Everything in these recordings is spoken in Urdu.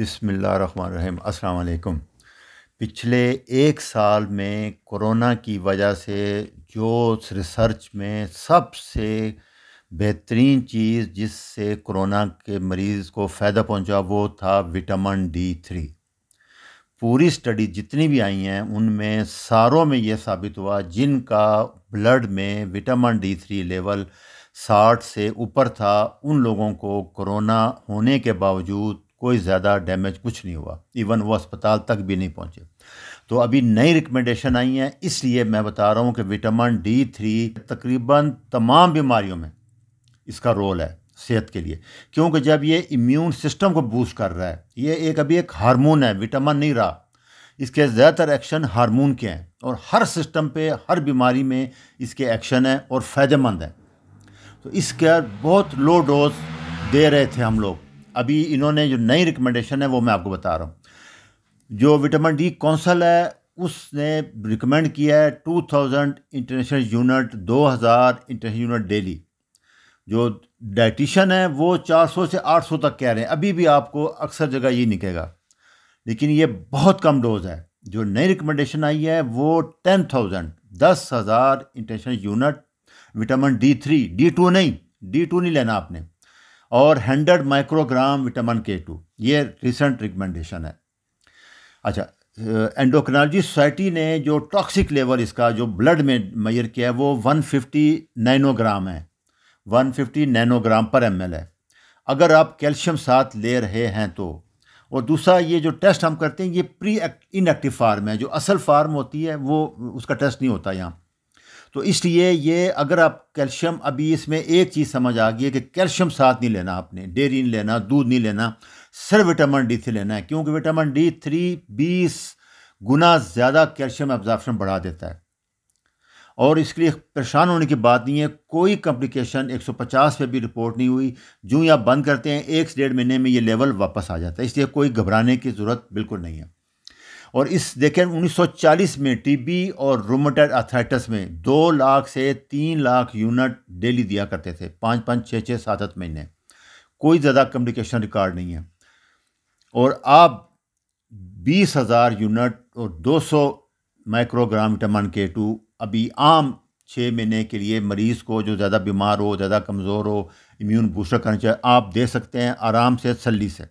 بسم اللہ الرحمن الرحیم السلام علیکم پچھلے ایک سال میں کرونا کی وجہ سے جو ریسرچ میں سب سے بہترین چیز جس سے کرونا کے مریض کو فائدہ پہنچا وہ تھا وٹامن ڈی تھری پوری اسٹڈی جتنی بھی آئی ہیں ان میں ساروں میں یہ ثابت ہوا جن کا بلڈ میں وٹامن ڈی تھری لیول ساٹھ سے اوپر تھا ان لوگوں کو کرونا ہونے کے باوجود کوئی زیادہ ڈیمیج کچھ نہیں ہوا ایون وہ اسپتال تک بھی نہیں پہنچے تو ابھی نئی ریکمنڈیشن آئی ہیں اس لیے میں بتا رہا ہوں کہ وٹامن ڈی تھری تقریباً تمام بیماریوں میں اس کا رول ہے صحت کے لیے کیونکہ جب یہ امیون سسٹم کو بوسٹ کر رہا ہے یہ ایک ابھی ایک ہارمون ہے وٹامن نہیں رہا اس کے زیادہ تر ایکشن ہارمون کے ہیں اور ہر سسٹم پہ ہر بیماری میں اس کے ایکشن ہیں اور فائدہ مند ہیں تو اس کے بہت لو ڈوز دے رہے تھے ہم لوگ ابھی انہوں نے جو نئی ریکمنڈیشن ہے وہ میں آپ کو بتا رہا ہوں جو وٹامن ڈی کونسل ہے اس نے ریکمینڈ کیا ہے ٹو تھاؤزنڈ انٹرنیشنل یونٹ دو ہزار انٹرنیشنل یونٹ ڈیلی جو ڈائٹیشن ہے وہ چار سو سے آٹھ سو تک کہہ رہے ہیں ابھی بھی آپ کو اکثر جگہ یہ نکلے گا لیکن یہ بہت کم ڈوز ہے جو نئی ریکمنڈیشن آئی ہے وہ ٹین تھاؤزنڈ دس ہزار international unit vitamin D three D two نہیں ڈی ٹو نہیں لینا آپ نے اور hundred microgram vitamin K two یہ ریسنٹ ریکمنڈیشن ہے اچھا اینڈوکنالوجی سوسائٹی نے جو ٹاکسک لیول اس کا جو بلڈ میں میئر کیا ہے وہ ون ففٹی نینو گرام ہے one fifty nanogram per M L ہے اگر آپ کیلشیم ساتھ لے رہے ہیں تو اور دوسرا یہ جو ٹیسٹ ہم کرتے ہیں یہ پری ان ایکٹیو فارم ہے جو اصل فارم ہوتی ہے وہ اس کا ٹیسٹ نہیں ہوتا یہاں تو اس لیے یہ اگر آپ کیلشیم ابھی اس میں ایک چیز سمجھ آ گئی ہے کہ کیلشیم ساتھ نہیں لینا آپ نے ڈیری نہیں لینا دودھ نہیں لینا صرف وٹامن ڈی تھری لینا ہے کیونکہ وٹامن ڈی تھری بیس گنا زیادہ کیلشیم ابزارپشن بڑھا دیتا ہے اور اس کے لیے پریشان ہونے کی بات نہیں ہے کوئی کمپلیکیشن ایک سو پچاس پہ بھی رپورٹ نہیں ہوئی جو آپ بند کرتے ہیں ایک سے ڈیڑھ مہینے میں یہ لیول واپس آ جاتا ہے اس لیے کوئی گھبرانے کی ضرورت بالکل نہیں ہے اور اس دیکھیں انیس سو چالیس میں ٹی بی اور رومٹر اتھرائٹس میں دو لاکھ سے تین لاکھ یونٹ ڈیلی دیا کرتے تھے پانچ پانچ چھ چھ سات سات مہینے کوئی زیادہ کمیونیکیشن ریکارڈ نہیں ہے اور آپ بیس ہزار یونٹ اور دو سو microgram vitamin K two ابھی عام چھ مہینے کے لیے مریض کو جو زیادہ بیمار ہو زیادہ کمزور ہو امیون بوسٹر کرنا چاہیے آپ دے سکتے ہیں آرام سے سلی سے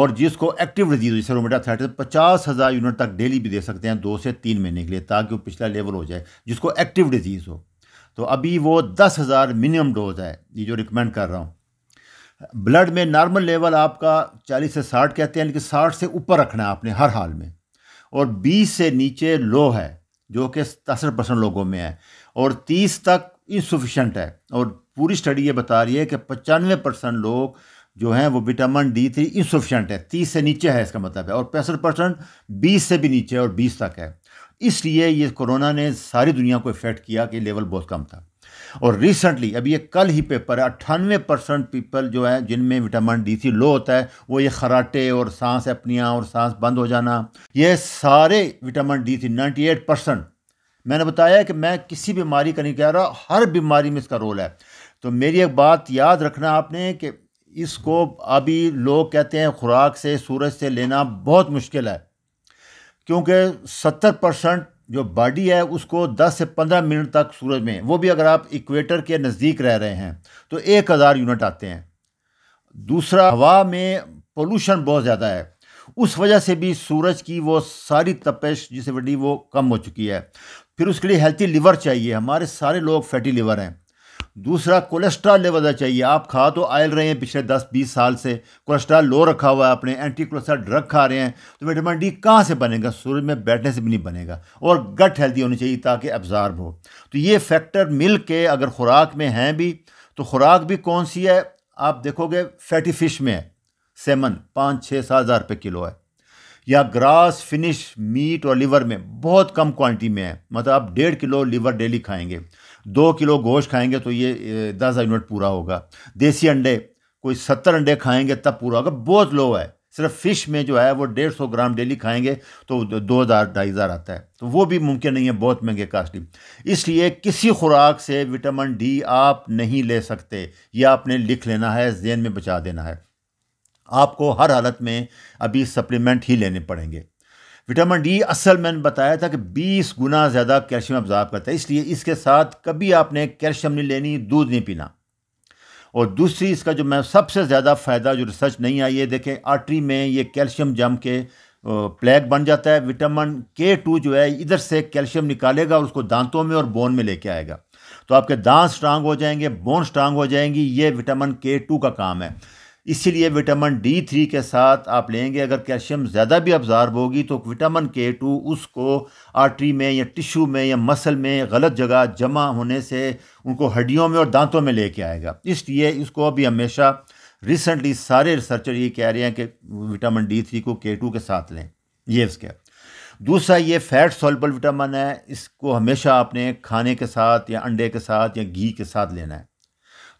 اور جس کو ایکٹیو ڈیزیز ہوئی سیلومیٹا تھرائٹس پچاس ہزار یونٹ تک ڈیلی بھی دے سکتے ہیں دو سے تین مہینے کے لیے تاکہ وہ پچھلا لیول ہو جائے جس کو ایکٹیو ڈیزیز ہو تو ابھی وہ دس ہزار منیمم ڈوز ہے یہ جو ریکمینڈ کر رہا ہوں بلڈ میں نارمل لیول آپ کا چالیس سے ساٹھ کہتے ہیں لیکن ساٹھ سے اوپر رکھنا ہے آپ نے ہر حال میں اور بیس سے نیچے لو ہے جو کہ ستاسٹھ پرسنٹ لوگوں میں ہے اور تیس تک ان ہے اور پوری اسٹڈی یہ بتا رہی ہے کہ پچانوے پرسنٹ لوگ جو ہیں وہ وٹامن ڈی تھری انسفیشینٹ ہے تیس سے نیچے ہے اس کا مطلب ہے اور پینسٹھ پرسنٹ بیس سے بھی نیچے اور بیس تک ہے اس لیے یہ کرونا نے ساری دنیا کو افیکٹ کیا کہ لیول بہت کم تھا اور ریسنٹلی ابھی یہ کل ہی پیپر ہے اٹھانوے پرسنٹ پیپل جو ہیں جن میں وٹامن ڈی تھری لو ہوتا ہے وہ یہ خراٹے اور سانس اپنیاں اور سانس بند ہو جانا یہ سارے vitamin D three ninety eight percent میں نے بتایا کہ میں کسی بیماری کا نہیں کہہ رہا ہر بیماری میں اس کا رول ہے تو میری ایک بات یاد رکھنا آپ نے کہ اس کو ابھی لوگ کہتے ہیں خوراک سے سورج سے لینا بہت مشکل ہے کیونکہ ستر پرسنٹ جو باڈی ہے اس کو دس سے پندرہ منٹ تک سورج میں وہ بھی اگر آپ ایکویٹر کے نزدیک رہ رہے ہیں تو ایک ہزار یونٹ آتے ہیں دوسرا ہوا میں پولوشن بہت زیادہ ہے اس وجہ سے بھی سورج کی وہ ساری تپش جسے بڑی وہ کم ہو چکی ہے پھر اس کے لیے ہیلتھی لیور چاہیے ہمارے سارے لوگ فیٹی لیور ہیں دوسرا کولیسٹرال لیول چاہیے آپ کھا تو آئل رہے ہیں پچھلے دس بیس سال سے کولیسٹرال لو رکھا ہوا ہے اپنے اینٹی کولیسٹرال ڈرگ کھا رہے ہیں تو وٹامن ڈی کہاں سے بنے گا سورج میں بیٹھنے سے بھی نہیں بنے گا اور گٹ ہیلدی ہونی چاہیے تاکہ ابزارب ہو تو یہ فیکٹر مل کے اگر خوراک میں ہیں بھی تو خوراک بھی کون سی ہے آپ دیکھو گے فیٹی فش میں ہے سیمن پانچ چھ سات ہزار روپے کلو ہے یا گراس فنش میٹ اور لیور میں بہت کم کوانٹٹی میں ہے مطلب آپ ڈیڑھ کلو لیور ڈیلی کھائیں گے دو کلو گوشت کھائیں گے تو یہ دس ہزار یونٹ پورا ہوگا دیسی انڈے کوئی ستر انڈے کھائیں گے تب پورا ہوگا بہت لو ہے صرف فش میں جو ہے وہ ڈیڑھ سو گرام ڈیلی کھائیں گے تو دو ہزار ڈھائی ہزار آتا ہے تو وہ بھی ممکن نہیں ہے بہت مہنگے کاسٹلی اس لیے کسی خوراک سے وٹامن ڈی آپ نہیں لے سکتے یہ آپ نے لکھ لینا ہے ذہن میں بچا دینا ہے آپ کو ہر حالت میں ابھی سپلیمنٹ ہی لینے پڑیں گے وٹامن ڈی اصل میں نے بتایا تھا کہ بیس گنا زیادہ کیلشیم افزا کرتا ہے اس لیے اس کے ساتھ کبھی آپ نے کیلشیم نہیں لینی دودھ نہیں پینا اور دوسری اس کا جو میں سب سے زیادہ فائدہ جو ریسرچ نہیں آئی ہے دیکھیں آرٹری میں یہ کیلشیم جم کے پلیک بن جاتا ہے وٹامن کے ٹو جو ہے ادھر سے کیلشیم نکالے گا اور اس کو دانتوں میں اور بون میں لے کے آئے گا تو آپ کے دانت اسٹرانگ ہو جائیں گے بون اسٹرانگ ہو جائیں گی یہ وٹامن کے ٹو کا کام ہے اسی لیے وٹامن ڈی تھری کے ساتھ آپ لیں گے اگر کیلشیم زیادہ بھی ابزارب ہوگی تو وٹامن کے ٹو اس کو آرٹری میں یا ٹشو میں یا مسل میں غلط جگہ جمع ہونے سے ان کو ہڈیوں میں اور دانتوں میں لے کے آئے گا اس لیے اس کو ابھی ہمیشہ ریسنٹلی سارے ریسرچر یہ کہہ رہے ہیں کہ وٹامن ڈی تھری کو کے ٹو کے ساتھ لیں یہ اس کے دوسرا یہ فیٹ سولبل وٹامن ہے اس کو ہمیشہ آپ نے کھانے کے ساتھ یا انڈے کے ساتھ یا گھی کے ساتھ لینا ہے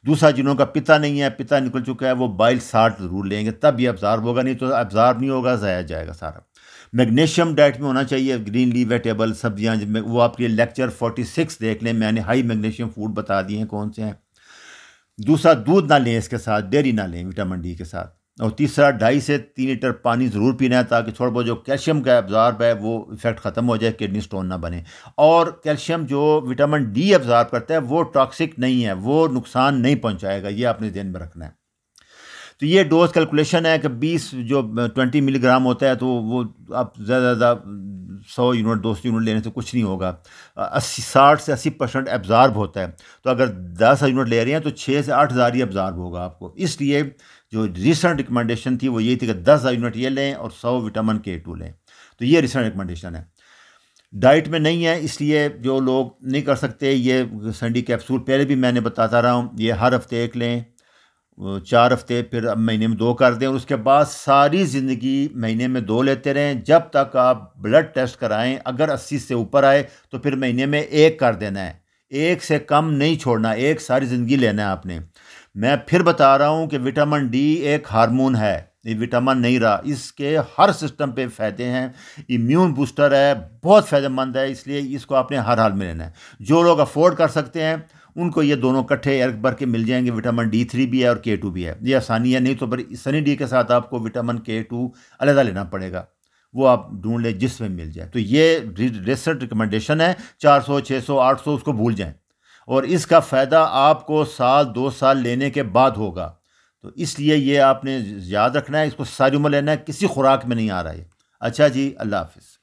دوسرا جنہوں کا پتا نہیں ہے پتا نکل چکا ہے وہ بائل ساٹھ ضرور لیں گے تب یہ ابزارو ہوگا نہیں تو ابزارو نہیں ہوگا ضائع جائے گا سارا میگنیشیم ڈائٹ میں ہونا چاہیے گرین لی ویٹیبل سبزیاں وہ آپ کے لیکچر فورٹی سکس دیکھ لیں میں نے ہائی میگنیشیم فوڈ بتا دیے ہیں کون سے ہیں دوسرا دودھ نہ لیں اس کے ساتھ ڈیری نہ لیں وٹامن ڈی کے ساتھ اور تیسرا ڈھائی سے تین لیٹر پانی ضرور پینا ہے تاکہ تھوڑا بہت جو کیلشیم کا ابزارب ہے وہ افیکٹ ختم ہو جائے کڈنی سٹون نہ بنے اور کیلشیم جو وٹامن ڈی ابزارب کرتا ہے وہ ٹاکسک نہیں ہے وہ نقصان نہیں پہنچائے گا یہ اپنے ذہن میں رکھنا ہے تو یہ ڈوز کیلکولیشن ہے کہ بیس جو ٹوینٹی ملی گرام ہوتا ہے تو وہ آپ زیادہ زیادہ سو یونٹ دو سو یونٹ لینے سے کچھ نہیں ہوگا اسی ساٹھ سے اسی پرسنٹ ایبزارب ہوتا ہے تو اگر دس یونٹ لے رہے ہیں تو چھ سے آٹھ ہزار ہی ایبزارب ہوگا آپ کو اس لیے جو ریسنٹ ریکمنڈیشن تھی وہ یہی تھی کہ دس ہزار یونٹ یہ لیں اور سو وٹامن کے ٹو لیں تو یہ ریسنٹ ریکمنڈیشن ہے ڈائٹ میں نہیں ہے اس لیے جو لوگ نہیں کر سکتے یہ سنڈی کیپسول پہلے بھی میں نے بتاتا رہا ہوں یہ ہر ہفتے ایک لیں چار ہفتے پھر اب مہینے میں دو کر دیں اور اس کے بعد ساری زندگی مہینے میں دو لیتے رہیں جب تک آپ بلڈ ٹیسٹ کرائیں اگر اسی سے اوپر آئے تو پھر مہینے میں ایک کر دینا ہے ایک سے کم نہیں چھوڑنا ایک ساری زندگی لینا ہے آپ نے میں پھر بتا رہا ہوں کہ وٹامن ڈی ایک ہارمون ہے یہ وٹامن نہیں رہا اس کے ہر سسٹم پہ فائدے ہیں امیون بوسٹر ہے بہت فائدہ مند ہے اس لیے اس کو آپ نے ہر حال میں لینا ہے جو لوگ افورڈ کر سکتے ہیں ان کو یہ دونوں کٹھے ایک بھر کے مل جائیں گے وٹامن ڈی تھری بھی ہے اور کے ٹو بھی ہے یہ آسانی ہے نہیں تو پر سنی ڈی کے ساتھ آپ کو وٹامن کے ٹو علیحدہ لینا پڑے گا وہ آپ ڈھونڈ لیں جس میں مل جائے تو یہ ریسرٹ ریکمنڈیشن ہے چار سو چھ سو آٹھ سو اس کو بھول جائیں اور اس کا فائدہ آپ کو سال دو سال لینے کے بعد ہوگا تو اس لیے یہ آپ نے یاد رکھنا ہے اس کو ساری عمر لینا ہے کسی خوراک میں نہیں آ رہا ہے اچھا جی اللہ حافظ